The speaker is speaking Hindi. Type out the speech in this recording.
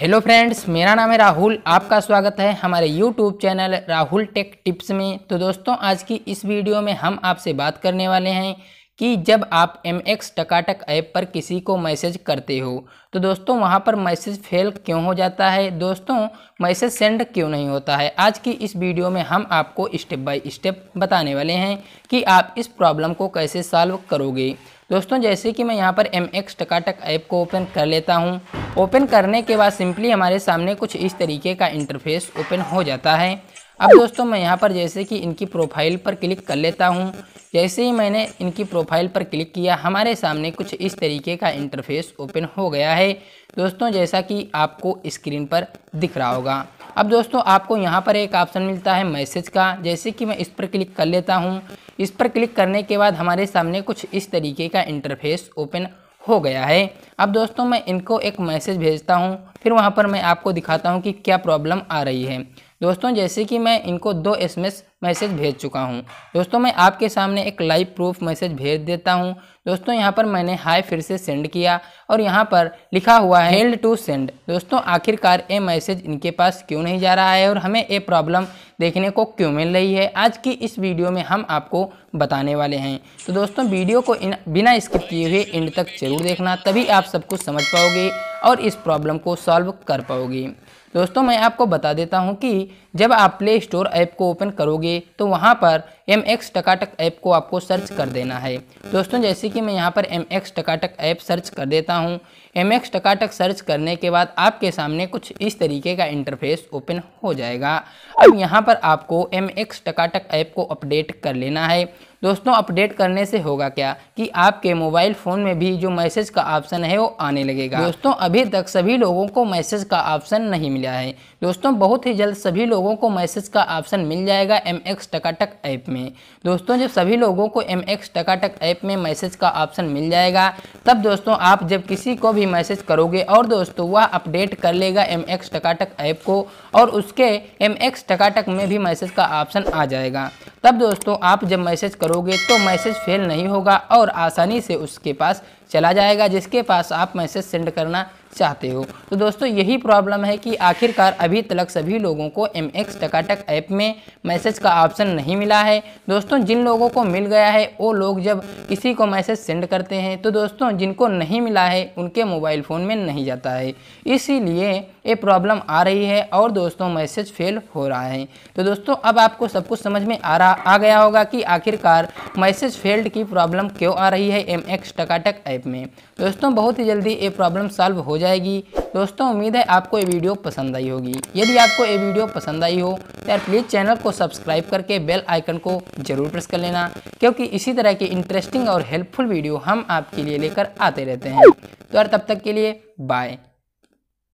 हेलो फ्रेंड्स मेरा नाम है राहुल आपका स्वागत है हमारे YouTube channel Rahul tech tips में तो दोस्तों आज की इस वीडियो में हम आपसे बात करने वाले हैं कि जब आप एम एक्स टकाटक ऐप पर किसी को मैसेज करते हो तो दोस्तों वहाँ पर मैसेज फेल क्यों हो जाता है दोस्तों मैसेज सेंड क्यों नहीं होता है आज की इस वीडियो में हम आपको स्टेप बाय स्टेप बताने वाले हैं कि आप इस प्रॉब्लम को कैसे सॉल्व करोगे दोस्तों जैसे कि मैं यहाँ पर एम एक्स टकाटक ऐप को ओपन कर लेता हूँ ओपन करने के बाद सिंपली हमारे सामने कुछ इस तरीके का इंटरफेस ओपन हो जाता है अब दोस्तों मैं यहाँ पर जैसे कि इनकी प्रोफाइल पर क्लिक कर लेता हूँ जैसे ही मैंने इनकी प्रोफाइल पर क्लिक किया हमारे सामने कुछ इस तरीके का इंटरफेस ओपन हो गया है दोस्तों जैसा कि आपको स्क्रीन पर दिख रहा होगा अब दोस्तों आपको यहाँ पर एक ऑप्शन मिलता है मैसेज का जैसे कि मैं इस पर क्लिक कर लेता हूँ इस पर क्लिक करने के बाद हमारे सामने कुछ इस तरीके का इंटरफेस ओपन हो गया है अब दोस्तों मैं इनको एक मैसेज भेजता हूँ फिर वहाँ पर मैं आपको दिखाता हूँ कि क्या प्रॉब्लम आ रही है दोस्तों जैसे कि मैं इनको दो एस मैसेज भेज चुका हूँ दोस्तों मैं आपके सामने एक लाइव प्रूफ मैसेज भेज देता हूँ दोस्तों यहाँ पर मैंने हाई फिर से सेंड किया और यहाँ पर लिखा हुआ है हेल्ड टू सेंड दोस्तों आखिरकार ये मैसेज इनके पास क्यों नहीं जा रहा है और हमें ये प्रॉब्लम देखने को क्यों मिल रही है आज की इस वीडियो में हम आपको बताने वाले हैं तो दोस्तों वीडियो को इन, बिना स्किप किए हुए एंड तक जरूर देखना तभी आप सब कुछ समझ पाओगे और इस प्रॉब्लम को सॉल्व कर पाओगे दोस्तों मैं आपको बता देता हूँ कि जब आप प्ले स्टोर ऐप को ओपन करोगे तो वहाँ पर एम एक्स टकाटक ऐप को आपको सर्च कर देना है दोस्तों जैसे कि मैं यहाँ पर M X TakaTak app search कर देता हूँ एम एक्स टकाटक सर्च करने के बाद आपके सामने कुछ इस तरीके का इंटरफेस ओपन हो जाएगा अब यहाँ पर आपको एम एक्स टकाटक ऐप को अपडेट कर लेना है दोस्तों अपडेट करने से होगा क्या कि आपके मोबाइल फ़ोन में भी जो मैसेज का ऑप्शन है वो आने लगेगा दोस्तों अभी तक सभी लोगों को मैसेज का ऑप्शन नहीं मिला है दोस्तों बहुत ही जल्द सभी लोगों को मैसेज का ऑप्शन मिल जाएगा एम एक्स टकाटक ऐप में में दोस्तों जब सभी लोगों को एम एक्स टकाटक ऐप में मैसेज का ऑप्शन मिल जाएगा तब दोस्तों आप जब किसी को भी मैसेज करोगे और दोस्तों वह अपडेट कर लेगा एम एक्स टकाटक ऐप को और उसके एम एक्स टकाटक में भी मैसेज का ऑप्शन आ जाएगा तब दोस्तों आप जब मैसेज करोगे तो मैसेज फेल नहीं होगा और आसानी से उसके पास चला जाएगा जिसके पास आप मैसेज सेंड करना चाहते हो तो दोस्तों यही प्रॉब्लम है कि आखिरकार अभी तक सभी लोगों को एम एक्स टकाटक ऐप में मैसेज का ऑप्शन नहीं मिला है दोस्तों जिन लोगों को मिल गया है वो लोग जब किसी को मैसेज सेंड करते हैं तो दोस्तों जिनको नहीं मिला है उनके मोबाइल फ़ोन में नहीं जाता है इसीलिए ये प्रॉब्लम आ रही है और दोस्तों मैसेज फेल हो रहा है तो दोस्तों अब आपको सब कुछ समझ में आ रहा आ गया होगा कि आखिरकार मैसेज फेल्ड की प्रॉब्लम क्यों आ रही है M X TakaTak app type में दोस्तों बहुत ही जल्दी ये प्रॉब्लम सॉल्व हो जाएगी दोस्तों उम्मीद है आपको ये वीडियो पसंद आई होगी यदि आपको ये वीडियो पसंद आई हो तो यार प्लीज़ चैनल को सब्सक्राइब करके बेल आइकन को ज़रूर प्रेस कर लेना क्योंकि इसी तरह की इंटरेस्टिंग और हेल्पफुल वीडियो हम आपके लिए लेकर आते रहते हैं तो यार तब तक के लिए बाय